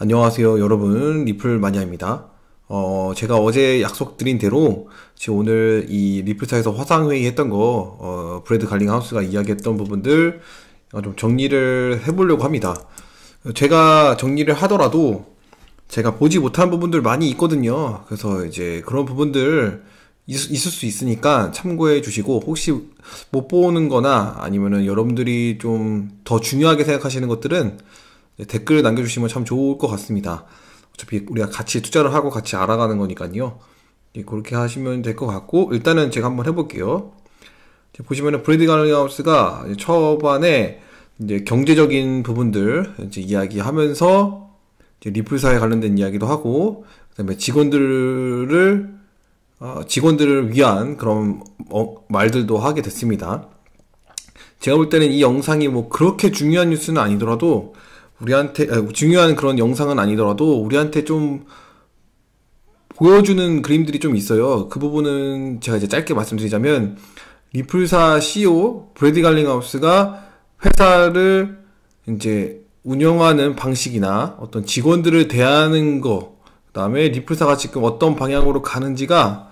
안녕하세요 여러분 리플 마니아입니다 어, 제가 어제 약속드린 대로 지금 오늘 이 리플사에서 화상회의 했던 거 어, 브래드 갈링하우스가 이야기했던 부분들 어, 좀 정리를 해보려고 합니다 제가 정리를 하더라도 제가 보지 못한 부분들 많이 있거든요 그래서 이제 그런 부분들 있, 있을 수 있으니까 참고해 주시고 혹시 못 보는 거나 아니면은 여러분들이 좀 더 중요하게 생각하시는 것들은 네, 댓글 남겨주시면 참 좋을 것 같습니다. 어차피 우리가 같이 투자를 하고 같이 알아가는 거니까요. 예, 그렇게 하시면 될 것 같고 일단은 제가 한번 해볼게요. 보시면은 브래디 가너하우스가 초반에 이제 경제적인 부분들 이제 이야기하면서 이제 리플사에 관련된 이야기도 하고 그다음에 직원들을 어, 직원들을 위한 그런 어, 말들도 하게 됐습니다. 제가 볼 때는 이 영상이 뭐 그렇게 중요한 뉴스는 아니더라도 우리한테 아, 중요한 그런 영상은 아니더라도 우리한테 좀 보여주는 그림들이 좀 있어요. 그 부분은 제가 이제 짧게 말씀드리자면 리플사 CEO 브래디 갈링하우스가 회사를 이제 운영하는 방식이나 어떤 직원들을 대하는 거, 그다음에 리플사가 지금 어떤 방향으로 가는지가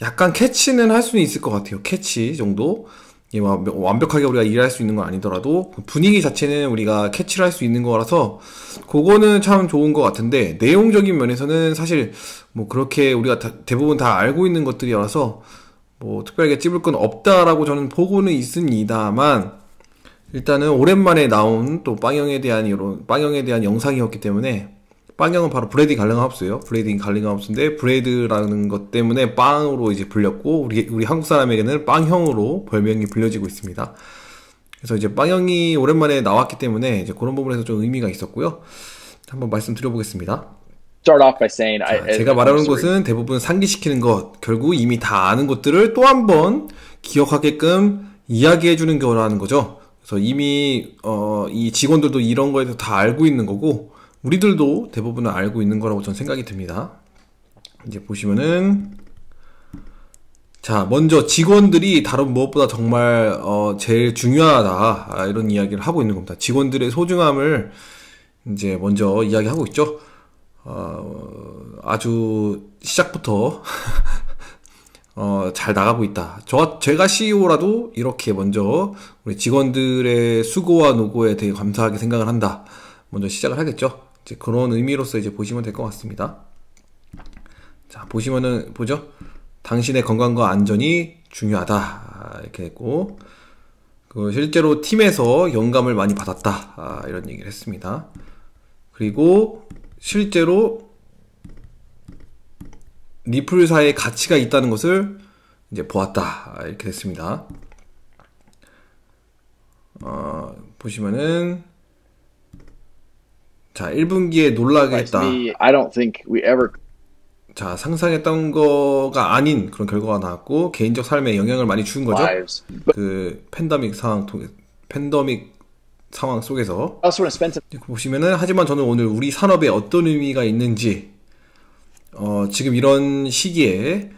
약간 캐치는 할 수는 있을 것 같아요. 캐치 정도. 예, 완벽하게 우리가 일할 수 있는 건 아니더라도 분위기 자체는 우리가 캐치를 할 수 있는 거라서 그거는 참 좋은 것 같은데 내용적인 면에서는 사실 뭐 그렇게 우리가 다, 대부분 다 알고 있는 것들이라서 뭐 특별하게 찝을 건 없다라고 저는 보고는 있습니다만 일단은 오랜만에 나온 또 빵형에 대한 이런 빵형에 대한 영상이었기 때문에 빵형은 바로 브레이 갈링하우스예요. 브레이 갈링하우스인데 브레드라는것 때문에 빵으로 이제 불렸고 우리 우리 한국 사람에게는 빵형으로 별명이 불려지고 있습니다. 그래서 이제 빵형이 오랜만에 나왔기 때문에 이제 그런 부분에서 좀 의미가 있었고요. 한번 말씀드려보겠습니다. Start off by saying I, 자, 제가 말하는 것은 대부분 상기시키는 것, 결국 이미 다 아는 것들을 또 한번 기억하게끔 이야기해주는 거라는 거죠. 그래서 이미 어, 이 직원들도 이런 거에 대해서 다 알고 있는 거고 우리들도 대부분은 알고 있는 거라고 저는 생각이 듭니다. 이제 보시면은 자 먼저 직원들이 다른 무엇보다 정말 어, 제일 중요하다 아, 이런 이야기를 하고 있는 겁니다. 직원들의 소중함을 이제 먼저 이야기하고 있죠. 어, 아주 시작부터 어, 잘 나가고 있다. 저, 제가 CEO라도 이렇게 먼저 우리 직원들의 수고와 노고에 되게 감사하게 생각을 한다. 먼저 시작을 하겠죠. 이제 그런 의미로서 이제 보시면 될 것 같습니다. 자, 보시면은 보죠. 당신의 건강과 안전이 중요하다. 이렇게 했고 그 실제로 팀에서 영감을 많이 받았다. 아, 이런 얘기를 했습니다. 그리고 실제로 리플사의 가치가 있다는 것을 이제 보았다. 아, 이렇게 됐습니다. 어, 보시면은 자, 1분기에 놀라게 했다. I don't think we ever 자, 상상했던 거가 아닌 그런 결과가 나왔고 개인적 삶에 영향을 많이 준 거죠. lives. 그 팬데믹 상황 통해 팬데믹 상황 속에서 보시면은 하지만 저는 오늘 우리 산업에 어떤 의미가 있는지 어, 지금 이런 시기에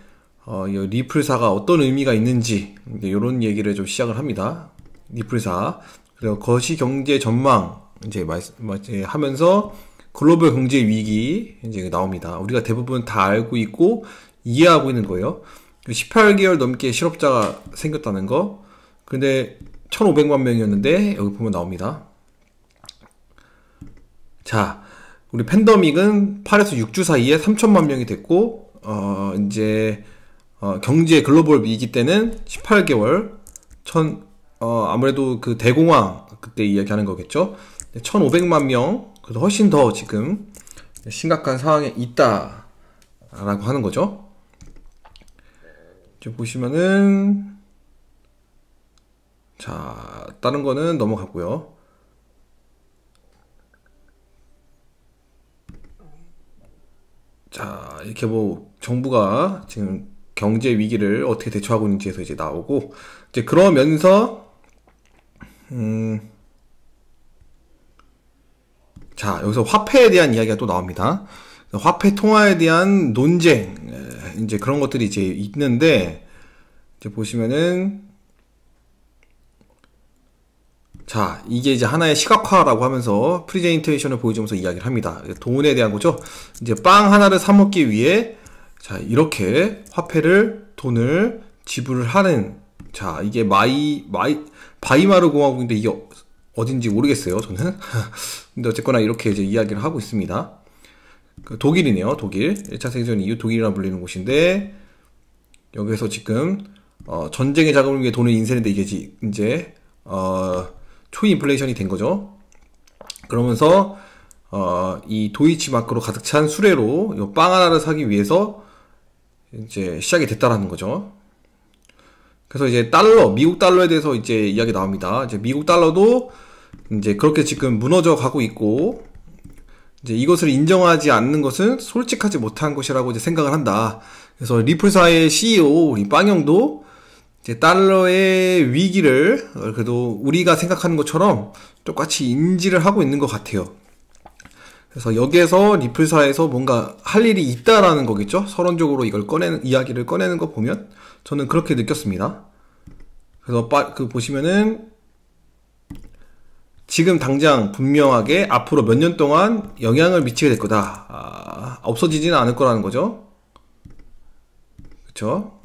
어, 이 리플사가 어떤 의미가 있는지 이런 얘기를 좀 시작을 합니다. 리플사 그리고 거시 경제 전망 이제 말, 뭐 이 하면서 글로벌 경제 위기 이제 나옵니다. 우리가 대부분 다 알고 있고 이해하고 있는 거예요. 18개월 넘게 실업자가 생겼다는 거. 근데 1,500만 명이었는데 여기 보면 나옵니다. 자, 우리 팬더믹은 8에서 6주 사이에 3천만 명이 됐고 어 이제 어, 경제 글로벌 위기 때는 18개월 천 어, 아무래도 그 대공황 그때 이야기하는 거겠죠. 1,500만 명, 그래도 훨씬 더 지금 심각한 상황에 있다라고 하는 거죠. 지금 보시면은 자 다른 거는 넘어갔고요. 자 이렇게 뭐 정부가 지금 경제 위기를 어떻게 대처하고 있는지에서 이제 나오고 이제 그러면서 음. 자, 여기서 화폐에 대한 이야기가 또 나옵니다. 화폐 통화에 대한 논쟁, 예, 이제 그런 것들이 이제 있는데, 이제 보시면은, 자, 이게 이제 하나의 시각화라고 하면서 프리젠테이션을 보여주면서 이야기를 합니다. 돈에 대한 거죠. 이제 빵 하나를 사 먹기 위해, 자, 이렇게 화폐를, 돈을 지불을 하는, 자, 이게 마이, 마이, 바이마르 공화국인데 이게 어딘지 모르겠어요, 저는. 근데 어쨌거나 이렇게 이제 이야기를 하고 있습니다. 그 독일이네요, 독일. 1차 세계대전 이후 독일이라 불리는 곳인데, 여기서 지금, 어, 전쟁의 자금을 위해 돈을 인쇄했는데 이게 이제, 어, 초인플레이션이 된 거죠. 그러면서, 어, 이 도이치 마크로 가득 찬 수레로 빵 하나를 사기 위해서 이제 시작이 됐다라는 거죠. 그래서 이제 달러, 미국 달러에 대해서 이제 이야기 나옵니다. 이제 미국 달러도 이제 그렇게 지금 무너져 가고 있고 이제 이것을 인정하지 않는 것은 솔직하지 못한 것이라고 이제 생각을 한다. 그래서 리플사의 CEO 이빵형도 이제 달러의 위기를 그래도 우리가 생각하는 것처럼 똑같이 인지를 하고 있는 것 같아요. 그래서 여기에서 리플사에서 뭔가 할 일이 있다라는 거겠죠? 서론적으로 이걸 꺼내는, 이야기를 꺼내는 거 보면 저는 그렇게 느꼈습니다. 그래서 빠, 그 보시면은 지금 당장 분명하게 앞으로 몇 년 동안 영향을 미치게 될 거다. 아, 없어지지는 않을 거라는 거죠. 그렇죠?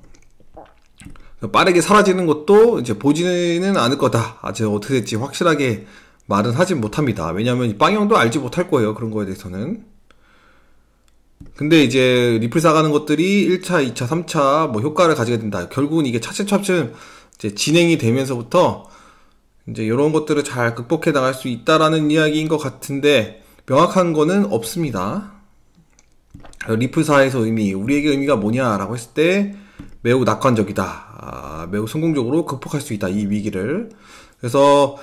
빠르게 사라지는 것도 이제 보지는 않을 거다. 아직 어떻게 될지 확실하게 말은 하지 못합니다. 왜냐하면 빵형도 알지 못할 거예요. 그런 거에 대해서는. 근데 이제 리플 사가는 것들이 1차, 2차, 3차 뭐 효과를 가지게 된다. 결국은 이게 차츰차츰 이제 진행이 되면서부터 이제 이런 것들을 잘 극복해 나갈 수 있다라는 이야기인 것 같은데 명확한 거는 없습니다. 리플사에서 의미, 우리에게 의미가 뭐냐라고 했을 때 매우 낙관적이다. 아, 매우 성공적으로 극복할 수 있다. 이 위기를. 그래서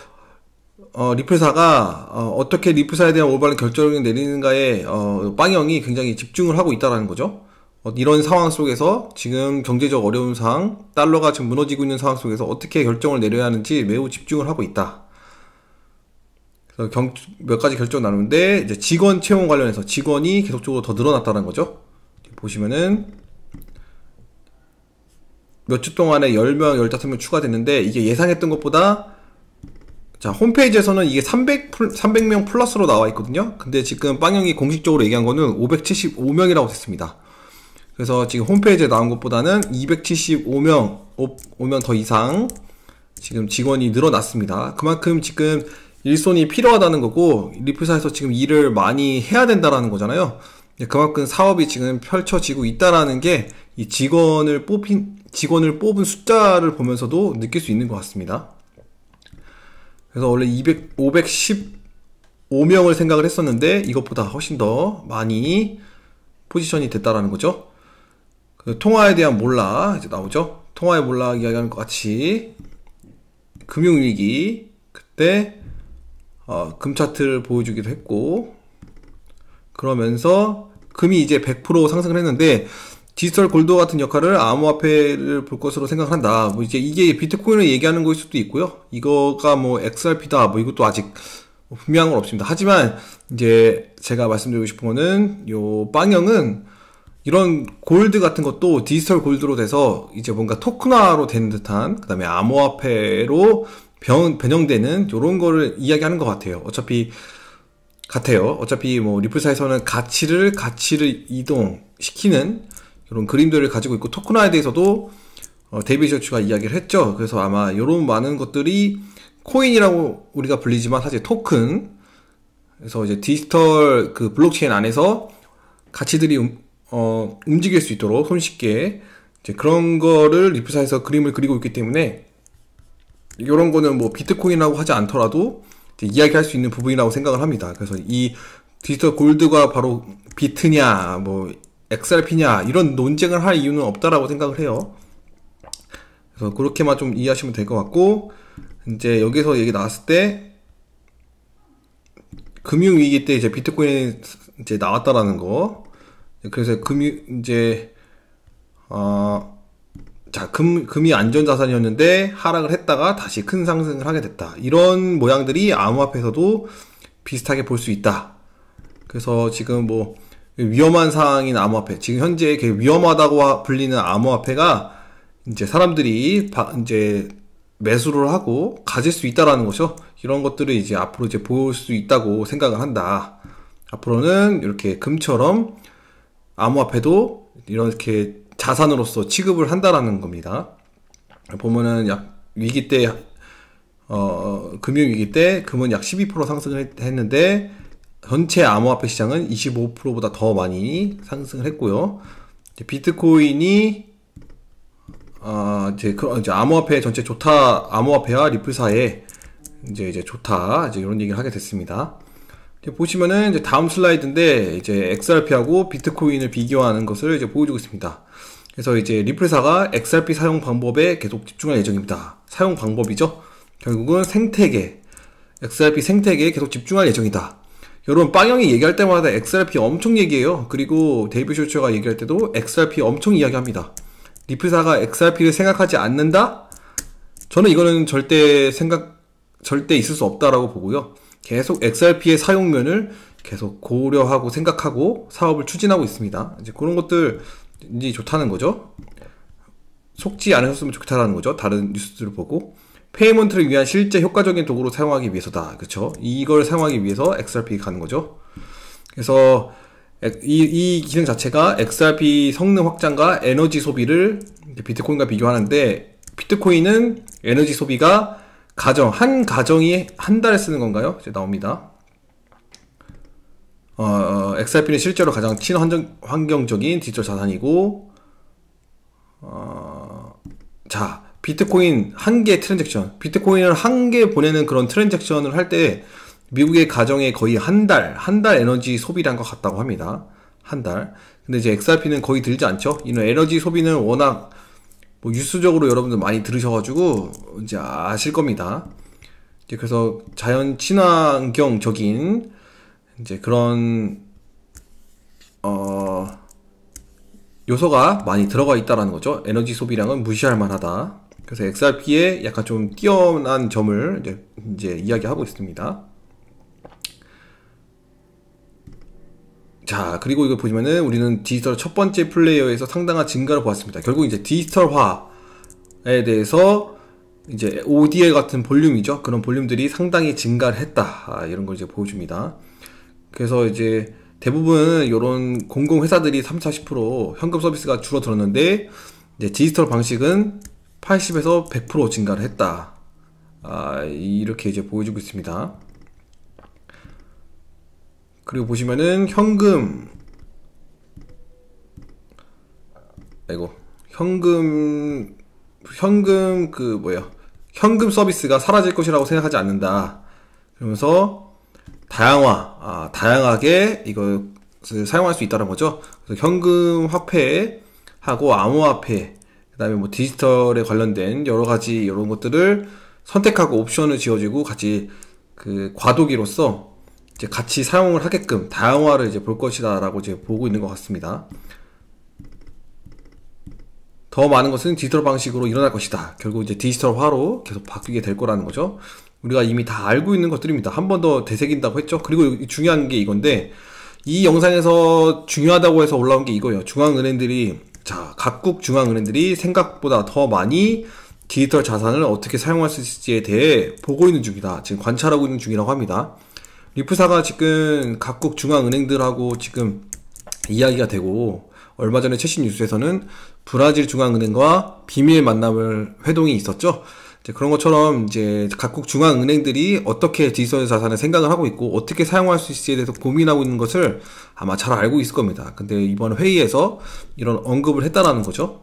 어, 리플사가 어, 떻게 리플사에 대한 올바른 결정을 내리는가에 어, 빵형이 굉장히 집중을 하고 있다라는 거죠. 어, 이런 상황 속에서 지금 경제적 어려움 상 달러가 지금 무너지고 있는 상황 속에서 어떻게 결정을 내려야 하는지 매우 집중을 하고 있다. 그래서 경, 몇 가지 결정 나누는데 이제 직원 채용 관련해서 직원이 계속적으로 더 늘어났다는 거죠. 보시면은 몇 주 동안에 10명, 15명 추가됐는데 이게 예상했던 것보다 자, 홈페이지에서는 이게 300, 300명 플러스로 나와 있거든요. 근데 지금 빵형이 공식적으로 얘기한 거는 575명이라고 됐습니다. 그래서 지금 홈페이지에 나온 것보다는 275명, 5명 더 이상 지금 직원이 늘어났습니다. 그만큼 지금 일손이 필요하다는 거고 리프사에서 지금 일을 많이 해야 된다라는 거잖아요. 예, 그만큼 사업이 지금 펼쳐지고 있다라는 게 이 직원을 뽑힌 직원을 뽑은 숫자를 보면서도 느낄 수 있는 것 같습니다. 그래서 원래 200, 515명을 생각을 했었는데 이것보다 훨씬 더 많이 포지션이 됐다라는 거죠. 그 통화에 대한 몰락 이제 나오죠. 통화에 몰락 이야기하는 것 같이 금융위기 그때 어, 금 차트를 보여주기도 했고 그러면서 금이 이제 100% 상승을 했는데 디지털 골드 같은 역할을 암호화폐를 볼 것으로 생각한다. 뭐 이제 이게 비트코인을 얘기하는 것일 수도 있고요. 이거가 뭐 XRP다. 뭐 이것도 아직 분명한 건 없습니다. 하지만 이제 제가 말씀드리고 싶은 거는 요 빵형은 이런 골드 같은 것도 디지털 골드로 돼서 이제 뭔가 토크나로된 듯한 그다음에 암호화폐로 변, 변형되는 요런 거를 이야기하는 것 같아요. 어차피 같아요. 어차피 뭐 리플사에서는 가치를 가치를 이동시키는 이런 그림들을 가지고 있고 토크나에 대해서도 어, 데이비 저츠가 이야기를 했죠. 그래서 아마 요런 많은 것들이 코인이라고 우리가 불리지만 사실 토큰 그래서 이제 디지털 그 블록체인 안에서 가치들이 음, 어, 움직일 수 있도록 손쉽게 그런 거를 리프사에서 그림을 그리고 있기 때문에 이런 거는 뭐 비트코인이라고 하지 않더라도 이야기할 수 있는 부분이라고 생각을 합니다. 그래서 이 디지털 골드가 바로 비트냐 뭐 XRP냐 이런 논쟁을 할 이유는 없다라고 생각을 해요. 그래서 그렇게만 좀 이해하시면 될 것 같고 이제 여기서 얘기 나왔을 때 금융위기 때 이제 비트코인이 이제 나왔다라는 거 그래서 금이 이제 어, 자, 금, 금이 안전자산이었는데 하락을 했다가 다시 큰 상승을 하게 됐다. 이런 모양들이 암호화폐에서도 비슷하게 볼 수 있다. 그래서 지금 뭐 위험한 상황인 암호화폐, 지금 현재 이렇게 위험하다고 불리는 암호화폐가 이제 사람들이 바, 이제 매수를 하고 가질 수 있다라는 거죠 이런 것들을 이제 앞으로 이제 볼 수 있다고 생각을 한다. 앞으로는 이렇게 금처럼 암호화폐도 이렇게 자산으로서 취급을 한다라는 겁니다. 보면은 약 위기 때 어, 금융 위기 때 금은 약 12% 상승을 했는데 전체 암호화폐 시장은 25%보다 더 많이 상승을 했고요. 비트코인이 아, 이제 그 이제 암호화폐 전체 좋다 암호화폐와 리플 사에 이제 이제 좋다 이제 이런 얘기를 하게 됐습니다. 보시면은 이제 다음 슬라이드인데 이제 XRP하고 비트코인을 비교하는 것을 이제 보여주고 있습니다. 그래서 이제 리플사가 XRP 사용 방법에 계속 집중할 예정입니다. 사용 방법이죠. 결국은 생태계, XRP 생태계에 계속 집중할 예정이다. 여러분 빵형이 얘기할 때마다 XRP 엄청 얘기해요. 그리고 데이브 쇼처가 얘기할 때도 XRP 엄청 이야기합니다. 리플사가 XRP를 생각하지 않는다? 저는 이거는 절대 생각 절대 있을 수 없다라고 보고요. 계속 XRP의 사용면을 계속 고려하고 생각하고 사업을 추진하고 있습니다. 이제 그런 것들이 좋다는 거죠. 속지 않으셨으면 좋다라는 겠 거죠. 다른 뉴스들을 보고. 페이먼트를 위한 실제 효과적인 도구로 사용하기 위해서다. 그렇죠? 이걸 사용하기 위해서 XRP 가는 거죠. 그래서 이, 이 기능 자체가 XRP 성능 확장과 에너지 소비를 비트코인과 비교하는데 비트코인은 에너지 소비가 가정 한 가정이 한 달에 쓰는 건가요? 이제 나옵니다. 어, 어, XRP는 실제로 가장 친환경적인 디지털 자산이고 어, 자 비트코인 한 개 트랜잭션 비트코인을 한 개 보내는 그런 트랜잭션을 할 때 미국의 가정에 거의 한달한 달 에너지 소비를 한것 같다고 합니다. 한 달. 근데 이제 XRP는 거의 들지 않죠. 이는 에너지 소비는 워낙 뭐유수적으로 여러분들 많이 들으셔가지고 이제 아실 겁니다. 이제 그래서 자연 친환경적인 이제 그런 어 요소가 많이 들어가 있다라는 거죠. 에너지 소비량은 무시할 만하다. 그래서 XRP의 약간 좀 뛰어난 점을 이제, 이제 이야기하고 있습니다. 자, 그리고 이거 보시면은 우리는 디지털 첫 번째 플레이어에서 상당한 증가를 보았습니다. 결국 이제 디지털화에 대해서 이제 ODL 같은 볼륨이죠. 그런 볼륨들이 상당히 증가를 했다. 아, 이런 걸 이제 보여줍니다. 그래서 이제 대부분 이런 공공회사들이 3, 40% 현금 서비스가 줄어들었는데 이제 디지털 방식은 80에서 100% 증가를 했다. 아, 이렇게 이제 보여주고 있습니다. 그리고 보시면은 현금 아이고 현금 현금 그 뭐야 현금 서비스가 사라질 것이라고 생각하지 않는다 그러면서 다양화 아, 다양하게 이것을 사용할 수 있다는 거죠 그래서 현금 화폐 하고 암호화폐 그 다음에 뭐 디지털에 관련된 여러 가지 이런 것들을 선택하고 옵션을 지어주고 같이 그 과도기로서 이제 같이 사용을 하게끔 다양화를 이제 볼 것이다라고 이제 보고 있는 것 같습니다. 더 많은 것은 디지털 방식으로 일어날 것이다. 결국 이제 디지털화로 계속 바뀌게 될 거라는 거죠. 우리가 이미 다 알고 있는 것들입니다. 한 번 더 되새긴다고 했죠. 그리고 중요한 게 이건데 이 영상에서 중요하다고 해서 올라온 게 이거예요. 중앙은행들이 자 각국 중앙은행들이 생각보다 더 많이 디지털 자산을 어떻게 사용할 수 있을지에 대해 보고 있는 중이다. 지금 관찰하고 있는 중이라고 합니다. 리프사가 지금 각국 중앙은행들하고 지금 이야기가 되고 얼마 전에 최신 뉴스에서는 브라질 중앙은행과 비밀 만남을 회동이 있었죠. 그런 것처럼 이제 각국 중앙은행들이 어떻게 디지털 자산을 생각을 하고 있고 어떻게 사용할 수 있을지에 대해서 고민하고 있는 것을 아마 잘 알고 있을 겁니다. 근데 이번 회의에서 이런 언급을 했다라는 거죠.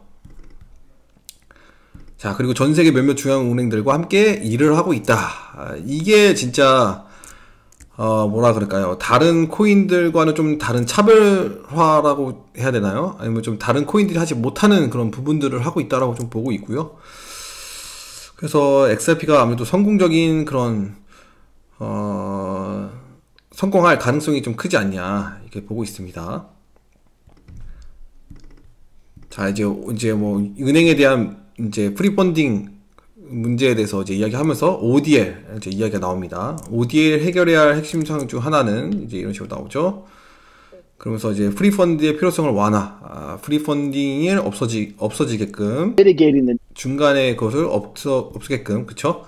자, 그리고 전 세계 몇몇 중앙은행들과 함께 일을 하고 있다. 아, 이게 진짜 어, 뭐라 그럴까요? 다른 코인들과는 좀 다른 차별화라고 해야 되나요? 아니면 좀 다른 코인들이 하지 못하는 그런 부분들을 하고 있다라고 좀 보고 있고요. 그래서 XRP가 아무래도 성공적인 그런 어, 성공할 가능성이 좀 크지 않냐 이렇게 보고 있습니다. 자 이제 이제 뭐 은행에 대한 이제 프리펀딩 문제에 대해서 이제 이야기하면서 ODL 이제 이야기가 나옵니다. ODL 해결해야 할 핵심 사항 중 하나는 이제 이런 식으로 나오죠. 그러면서 이제 프리 펀드의 필요성을 완화, 아, 프리 펀딩이 없어지 없어지게끔 중간에 그것을 없어 없게끔 그쵸?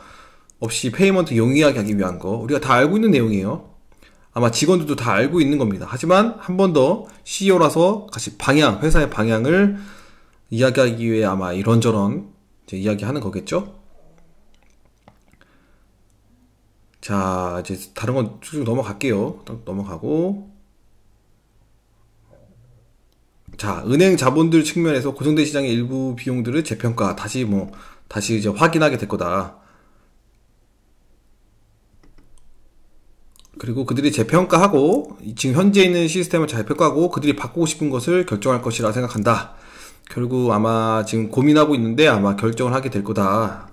없이 페이먼트 용이하게 하기 위한 거 우리가 다 알고 있는 내용이에요. 아마 직원들도 다 알고 있는 겁니다. 하지만 한 번 더 CEO라서 같이 방향 회사의 방향을 이야기하기 위해 아마 이런저런 이야기하는 거겠죠. 자, 이제 다른 건 쭉 넘어갈게요. 넘어가고. 자, 은행 자본들 측면에서 고정대 시장의 일부 비용들을 재평가, 다시 뭐, 다시 이제 확인하게 될 거다. 그리고 그들이 재평가하고 지금 현재 있는 시스템을 잘 평가하고 그들이 바꾸고 싶은 것을 결정할 것이라 생각한다. 결국 아마 지금 고민하고 있는데 아마 결정을 하게 될 거다.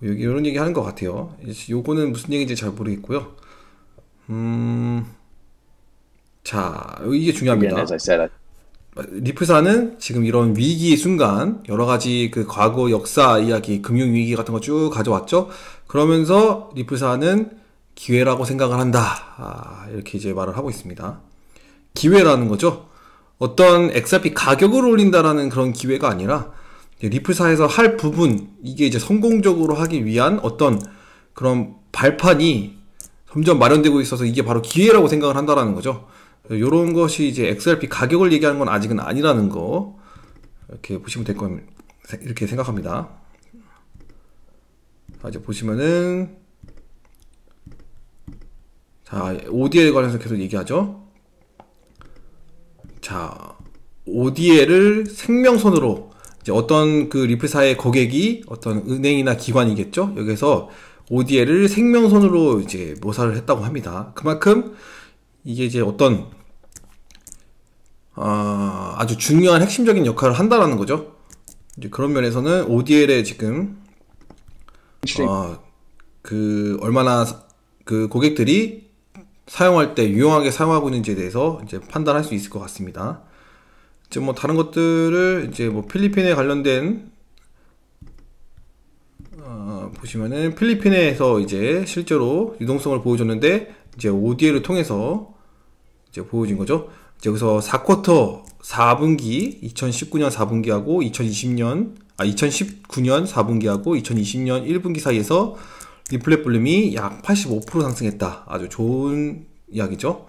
뭐 이런 얘기 하는 것 같아요. 요거는 무슨 얘기인지 잘 모르겠고요. 음, 자 이게 중요합니다. 리프사는 지금 이런 위기 순간 여러 가지 그 과거 역사 이야기, 금융 위기 같은 거 쭉 가져왔죠. 그러면서 리프사는 기회라고 생각을 한다. 아, 이렇게 이제 말을 하고 있습니다. 기회라는 거죠. 어떤 XRP 가격을 올린다라는 그런 기회가 아니라 리플사에서 할 부분 이게 이제 성공적으로 하기 위한 어떤 그런 발판이 점점 마련되고 있어서 이게 바로 기회라고 생각을 한다라는 거죠. 이런 것이 이제 XRP 가격을 얘기하는 건 아직은 아니라는 거 이렇게 보시면 될 겁니다. 이렇게 생각합니다. 자, 이제 보시면은 자 ODL 관련해서 계속 얘기하죠. 자 ODL을 생명선으로 이제 어떤 그 리플사의 고객이 어떤 은행이나 기관이겠죠. 여기서 ODL을 생명선으로 이제 모사를 했다고 합니다. 그만큼 이게 이제 어떤 어, 아주 중요한 핵심적인 역할을 한다라는 거죠. 이제 그런 면에서는 o d l 에 지금 어, 그 얼마나 그 고객들이 사용할 때 유용하게 사용하고 있는지에 대해서 이제 판단할 수 있을 것 같습니다. 이제 뭐 다른 것들을 이제 뭐 필리핀에 관련된 어, 보시면은 필리핀에서 이제 실제로 유동성을 보여줬는데 이제 ODL을 통해서 이제 보여준 거죠. 이제 여기서 4쿼터 4분기 2019년 4분기하고 2020년 아 2019년 4분기하고 2020년 1분기 사이에서 리플렛 볼륨이 약 85% 상승했다. 아주 좋은 이야기죠.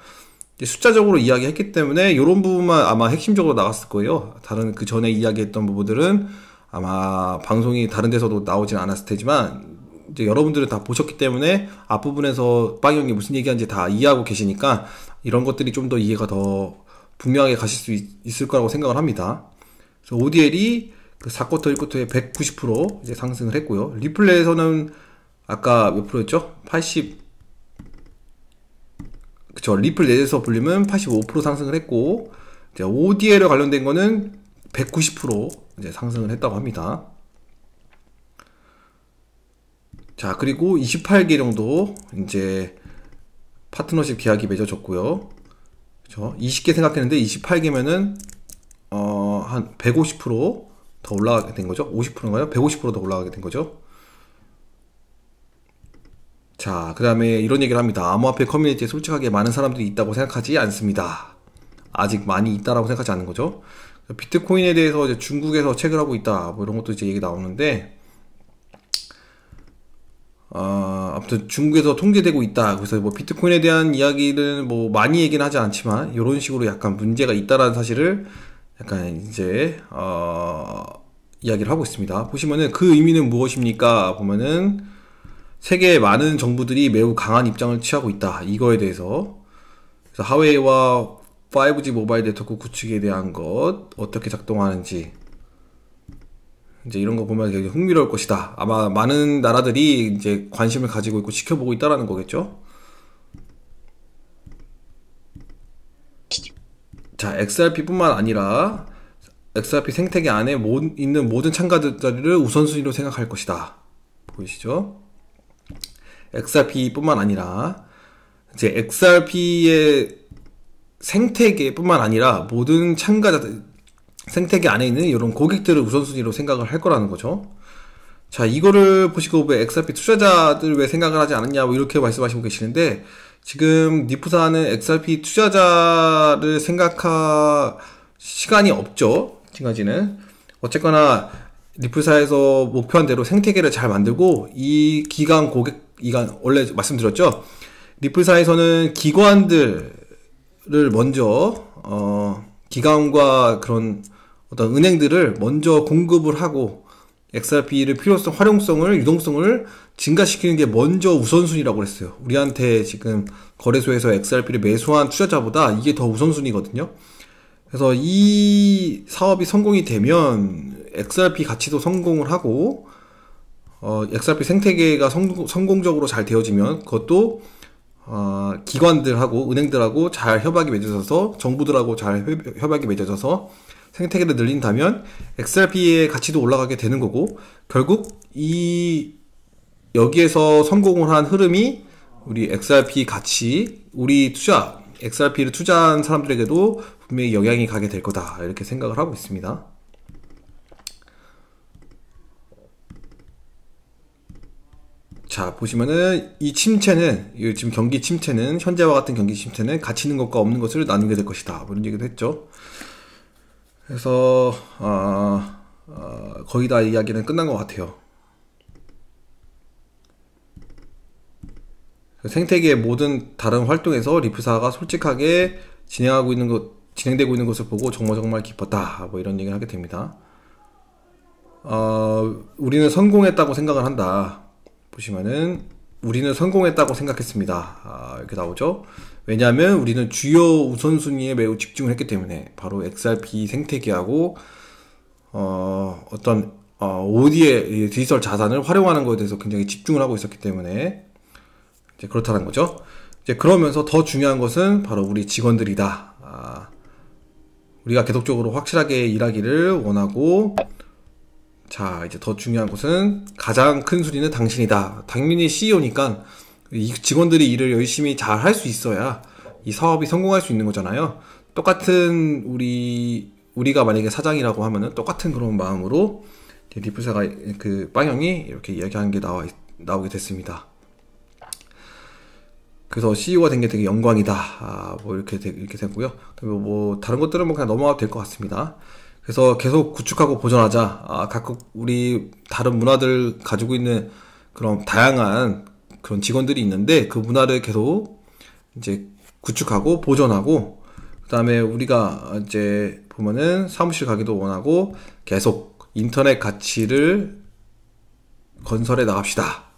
숫자적으로 이야기했기 때문에 이런 부분만 아마 핵심적으로 나갔을 거예요. 다른 그 전에 이야기했던 부분들은 아마 방송이 다른 데서도 나오진 않았을 테지만 이제 여러분들은 다 보셨기 때문에 앞부분에서 빵이 형이 무슨 얘기하는지 다 이해하고 계시니까 이런 것들이 좀 더 이해가 더 분명하게 가실 수 있, 을 거라고 생각을 합니다. 그래서 ODL이 그 4쿼터 1쿼터에 190% 이제 상승을 했고요. 리플레이에서는 아까 몇 프로였죠? 80 그쵸 리플 내에서 불리면 85% 상승을 했고 이제 ODL 관련된 거는 190% 이제 상승을 했다고 합니다. 자 그리고 28개 정도 이제 파트너십 계약이 맺어졌고요. 그쵸? 20개 생각했는데 28개면은 어한 150%더 올라가게 된 거죠. 50%인가요? 150%더 올라가게 된 거죠. 자, 그 다음에 이런 얘기를 합니다. 암호화폐 커뮤니티에 솔직하게 많은 사람들이 있다고 생각하지 않습니다. 아직 많이 있다라고 생각하지 않는 거죠. 비트코인에 대해서 이제 중국에서 책을 하고 있다. 뭐 이런 것도 이제 얘기 나오는데, 아, 아무튼 중국에서 통제되고 있다. 그래서 뭐 비트코인에 대한 이야기는 뭐 많이 얘기는 하지 않지만, 이런 식으로 약간 문제가 있다라는 사실을 약간 이제, 어, 이야기를 하고 있습니다. 보시면은 그 의미는 무엇입니까? 보면은, 세계의 많은 정부들이 매우 강한 입장을 취하고 있다. 이거에 대해서 그래서 하웨이와 5G 모바일 네트워크 구축에 대한 것 어떻게 작동하는지 이제 이런 거 보면 굉장 흥미로울 것이다. 아마 많은 나라들이 이제 관심을 가지고 있고 지켜보고 있다라는 거겠죠. 자, XRP뿐만 아니라 XRP 생태계 안에 모, 있는 모든 참가자들을 우선순위로 생각할 것이다. 보이시죠? XRP뿐만 아니라 이제 XRP의 생태계뿐만 아니라 모든 참가자들 생태계 안에 있는 이런 고객들을 우선순위로 생각을 할 거라는 거죠. 자, 이거를 보시고 왜 XRP 투자자들 왜 생각을 하지 않았냐, 고 뭐 이렇게 말씀하시고 계시는데, 지금 니프사는 XRP 투자자를 생각할 시간이 없죠. 지금까지는. 어쨌거나, 니프사에서 목표한 대로 생태계를 잘 만들고, 이 기간 고객, 이건 원래 말씀드렸죠. 리플사에서는 기관들을 먼저 어, 기관과 그런 어떤 은행들을 먼저 공급을 하고 XRP를 필요성, 활용성을, 유동성을 증가시키는 게 먼저 우선순위라고 했어요. 우리한테 지금 거래소에서 XRP를 매수한 투자자보다 이게 더 우선순위거든요. 그래서 이 사업이 성공이 되면 XRP 가치도 성공을 하고 어, x r 피 생태계가 성, 성공적으로 잘 되어지면 그것도 어, 기관들하고 은행들하고 잘 협약이 맺어져서 정부들하고 잘 협약이 맺어져서 생태계를 늘린다면 XRP의 가치도 올라가게 되는 거고 결국 이 여기에서 성공을 한 흐름이 우리 XRP 가치, 우리 투자, XRP를 투자한 사람들에게도 분명히 영향이 가게 될 거다 이렇게 생각을 하고 있습니다. 자, 보시면은 이 침체는 이 지금 경기 침체는 현재와 같은 경기 침체는 가치는 것과 없는 것을 나누게 될 것이다. 뭐 이런 얘기도 했죠. 그래서 어, 어, 거의 다 이야기는 끝난 것 같아요. 생태계의 모든 다른 활동에서 리프사가 솔직하게 진행하고 있는 것, 진행되고 있는 것을 보고 정말 정말 기뻤다. 뭐 이런 얘기를 하게 됩니다. 어, 우리는 성공했다고 생각을 한다. 보시면은 우리는 성공했다고 생각했습니다. 아, 이렇게 나오죠. 왜냐하면 우리는 주요 우선순위에 매우 집중을 했기 때문에 바로 XRP 생태계하고 어, 어떤 어, OD의 디지털 자산을 활용하는 것에 대해서 굉장히 집중을 하고 있었기 때문에 이제 그렇다는 거죠. 이제 그러면서 더 중요한 것은 바로 우리 직원들이다. 아, 우리가 계속적으로 확실하게 일하기를 원하고 자, 이제 더 중요한 것은 가장 큰 소리는 당신이다. 당연히 CEO니까 직원들이 일을 열심히 잘 할 수 있어야 이 사업이 성공할 수 있는 거잖아요. 똑같은 우리 우리가 만약에 사장이라고 하면은 똑같은 그런 마음으로 리플사가 그 빵형이 이렇게 이야기한 게 나와 나오게 됐습니다. 그래서 CEO가 된 게 되게 영광이다. 아, 뭐 이렇게 되, 이렇게 됐고요. 뭐 다른 것들은 뭐 그냥 넘어가도 될 것 같습니다. 그래서 계속 구축하고 보존하자. 아, 각국 우리 다른 문화들 가지고 있는 그런 다양한 그런 직원들이 있는데 그 문화를 계속 이제 구축하고 보존하고 그다음에 우리가 이제 보면은 사무실 가기도 원하고 계속 인터넷 가치를 건설해 나갑시다.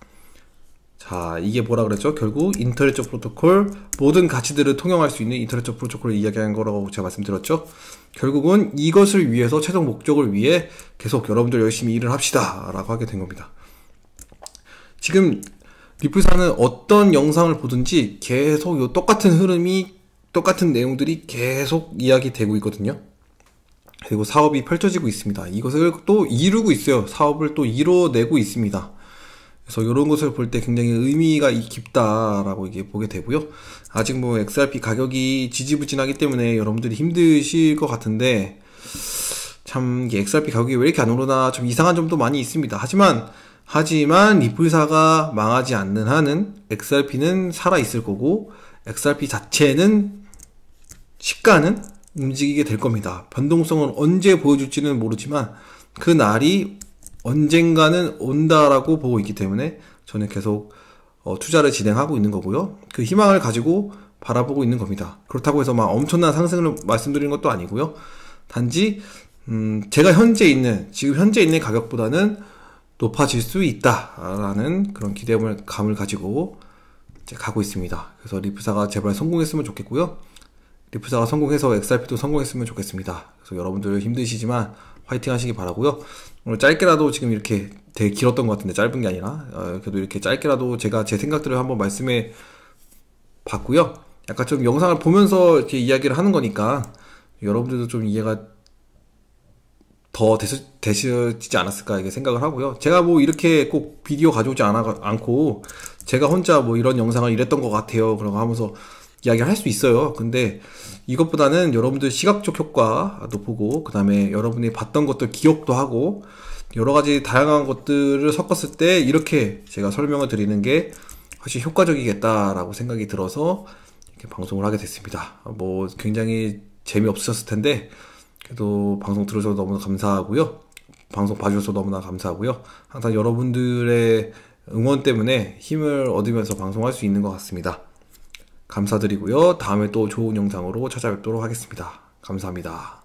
자, 이게 뭐라 그랬죠? 결국 인터넷적 프로토콜 모든 가치들을 통용할 수 있는 인터넷적 프로토콜을 이야기한 거라고 제가 말씀드렸죠. 결국은 이것을 위해서 최종 목적을 위해 계속 여러분들 열심히 일을 합시다라고 하게 된 겁니다. 지금 리플사는 어떤 영상을 보든지 계속 요 똑같은 흐름이 똑같은 내용들이 계속 이야기되고 있거든요. 그리고 사업이 펼쳐지고 있습니다. 이것을 또 이루고 있어요. 사업을 또 이뤄내고 있습니다. 그래서 이런 것을 볼 때 굉장히 의미가 깊다라고 이게 보게 되고요. 아직 뭐 XRP 가격이 지지부진하기 때문에 여러분들이 힘드실 것 같은데 참 XRP 가격이 왜 이렇게 안 오르나 좀 이상한 점도 많이 있습니다. 하지만 하지만 리플사가 망하지 않는 한은 XRP는 살아 있을 거고 XRP 자체는 시가는 움직이게 될 겁니다. 변동성은 언제 보여줄지는 모르지만 그 날이 언젠가는 온다라고 보고 있기 때문에 저는 계속 어, 투자를 진행하고 있는 거고요. 그 희망을 가지고 바라보고 있는 겁니다. 그렇다고 해서 막 엄청난 상승을 말씀드리는 것도 아니고요. 단지 음, 제가 현재 있는 지금 현재 있는 가격보다는 높아질 수 있다라는 그런 기대감을 가지고 가고 있습니다. 그래서 리프사가 제발 성공했으면 좋겠고요. 리프사가 성공해서 XRP도 성공했으면 좋겠습니다. 그래서 여러분들 힘드시지만 화이팅 하시기 바라고요. 오늘 어, 짧게라도 지금 이렇게 되게 길었던 것 같은데 짧은 게 아니라 어, 그래도 이렇게 짧게라도 제가 제 생각들을 한번 말씀해 봤고요. 약간 좀 영상을 보면서 이렇게 이야기를 하는 거니까 여러분들도 좀 이해가 더 되시, 되시지 않았을까 이게 렇 생각을 하고요. 제가 뭐 이렇게 꼭 비디오 가져오지 않아, 않고 제가 혼자 뭐 이런 영상을 이랬던 것 같아요. 그러고 하면서 이야기를 할 수 있어요. 근데 이것보다는 여러분들 시각적 효과도 보고, 그 다음에 여러분이 봤던 것들 기억도 하고, 여러 가지 다양한 것들을 섞었을 때 이렇게 제가 설명을 드리는 게 훨씬 효과적이겠다라고 생각이 들어서 이렇게 방송을 하게 됐습니다. 뭐 굉장히 재미없으셨을 텐데, 그래도 방송 들어셔서 너무나 감사하고요. 방송 봐주셔서 너무나 감사하고요. 항상 여러분들의 응원 때문에 힘을 얻으면서 방송할 수 있는 것 같습니다. 감사드리고요. 다음에 또 좋은 영상으로 찾아뵙도록 하겠습니다. 감사합니다.